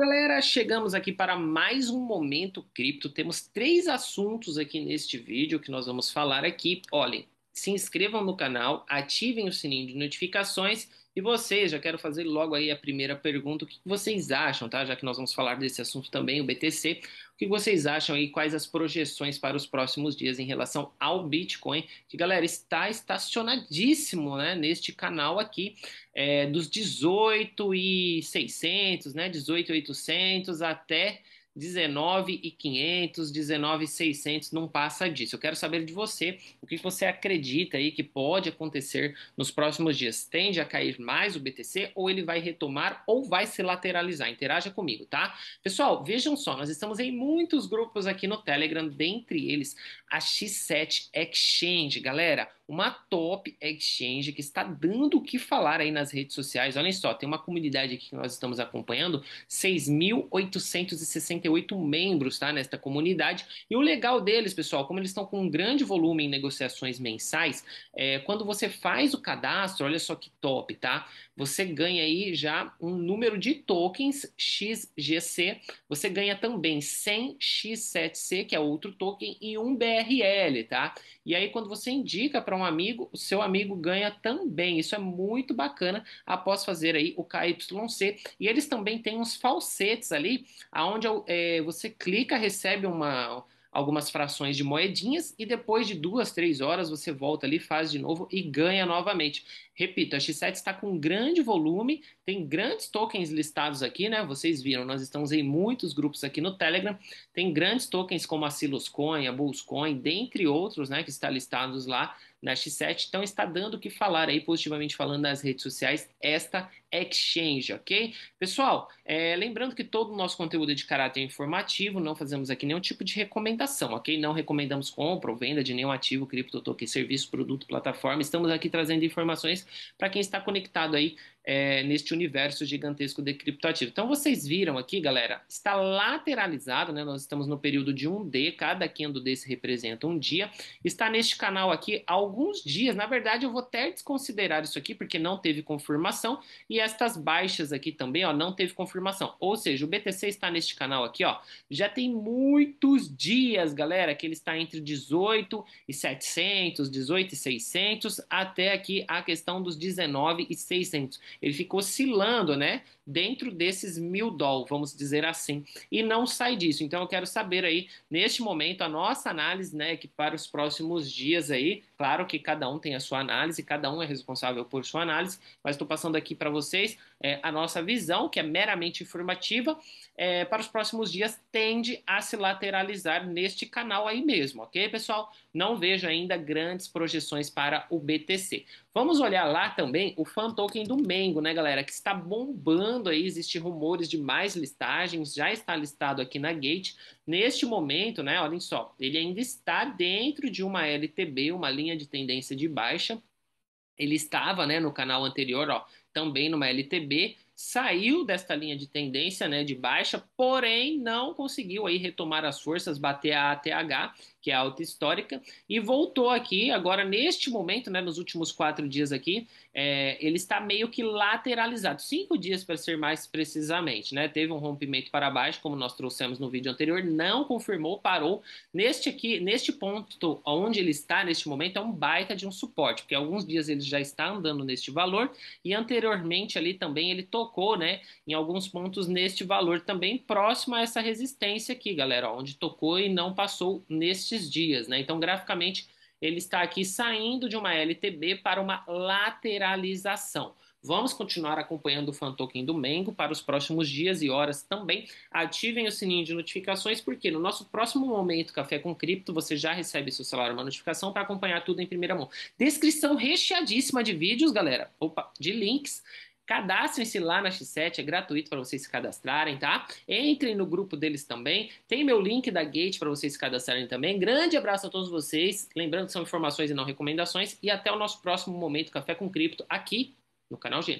galera, chegamos aqui para mais um momento cripto. Temos três assuntos aqui neste vídeo que nós vamos falar aqui. Olhem, se inscrevam no canal, ativem o sininho de notificações e vocês, já quero fazer logo aí a primeira pergunta, o que vocês acham, tá? Já que nós vamos falar desse assunto também, o BTC, o que vocês acham aí, quais as projeções para os próximos dias em relação ao Bitcoin, que galera, está estacionadíssimo, né, neste canal aqui, é, dos 18 e 600, né, 18 800 até 19,500, 19,600, não passa disso. Eu quero saber de você o que você acredita aí que pode acontecer nos próximos dias. Tende a cair mais o BTC ou ele vai retomar ou vai se lateralizar? Interaja comigo, tá? Pessoal, vejam só, nós estamos em muitos grupos aqui no Telegram, dentre eles a X7 Exchange, galera uma top exchange que está dando o que falar aí nas redes sociais. Olhem só, tem uma comunidade aqui que nós estamos acompanhando, 6.860 68 membros tá, nesta comunidade. E o legal deles, pessoal, como eles estão com um grande volume em negociações mensais, é, quando você faz o cadastro, olha só que top, tá? Você ganha aí já um número de tokens XGC, você ganha também 100 X7C, que é outro token, e um BRL, tá? E aí quando você indica para um amigo, o seu amigo ganha também. Isso é muito bacana após fazer aí o KYC. E eles também têm uns falsetes ali, aonde é, você clica, recebe uma, algumas frações de moedinhas e depois de duas, três horas você volta ali, faz de novo e ganha novamente. Repito, a X7 está com grande volume, tem grandes tokens listados aqui, né? Vocês viram, nós estamos em muitos grupos aqui no Telegram. Tem grandes tokens como a Silos Coin, a Bulls Coin, dentre outros, né, que está listados lá na X7. Então está dando o que falar aí, positivamente falando, nas redes sociais, esta exchange, ok? Pessoal, é, lembrando que todo o nosso conteúdo é de caráter informativo, não fazemos aqui nenhum tipo de recomendação, ok? Não recomendamos compra ou venda de nenhum ativo, cripto, token, serviço, produto, plataforma. Estamos aqui trazendo informações para quem está conectado aí é, neste universo gigantesco decriptativo. Então vocês viram aqui, galera, está lateralizado, né? Nós estamos no período de 1D, cada candle desse representa um dia. Está neste canal aqui alguns dias. Na verdade, eu vou até desconsiderar isso aqui porque não teve confirmação e estas baixas aqui também, ó, não teve confirmação. Ou seja, o BTC está neste canal aqui, ó, já tem muitos dias, galera, que ele está entre 18 e 700, 18 e 600 até aqui a questão dos 19 e 600. Ele fica oscilando, né? Dentro desses mil dólares, vamos dizer assim, e não sai disso. Então eu quero saber aí, neste momento, a nossa análise, né? Que para os próximos dias aí, claro que cada um tem a sua análise, cada um é responsável por sua análise, mas estou passando aqui para vocês é, a nossa visão, que é meramente informativa, é, para os próximos dias tende a se lateralizar neste canal aí mesmo, ok, pessoal? Não vejo ainda grandes projeções para o BTC. Vamos olhar lá também o fan token do Mengo, né, galera? Que está bombando aí, existem rumores de mais listagens, já está listado aqui na Gate. Neste momento, né, olhem só, ele ainda está dentro de uma LTB, uma linha de tendência de baixa, ele estava né, no canal anterior ó, também numa LTB, saiu desta linha de tendência, né, de baixa, porém não conseguiu aí retomar as forças, bater a ATH, que é a alta histórica, e voltou aqui, agora neste momento, né, nos últimos quatro dias aqui, é, ele está meio que lateralizado, cinco dias para ser mais precisamente, né, teve um rompimento para baixo, como nós trouxemos no vídeo anterior, não confirmou, parou, neste aqui, neste ponto onde ele está neste momento, é um baita de um suporte, porque alguns dias ele já está andando neste valor, e anteriormente ali também ele tocou tocou, né, em alguns pontos neste valor também próximo a essa resistência aqui, galera, ó, onde tocou e não passou nestes dias, né? Então, graficamente, ele está aqui saindo de uma LTB para uma lateralização. Vamos continuar acompanhando o fan token do Mengo para os próximos dias e horas também. Ativem o sininho de notificações, porque no nosso próximo momento Café com Cripto, você já recebe seu celular uma notificação para acompanhar tudo em primeira mão. Descrição recheadíssima de vídeos, galera. Opa, de links Cadastrem-se lá na X7, é gratuito para vocês se cadastrarem, tá? Entrem no grupo deles também. Tem meu link da Gate para vocês se cadastrarem também. Grande abraço a todos vocês. Lembrando que são informações e não recomendações. E até o nosso próximo momento Café com Cripto aqui no canal Gente.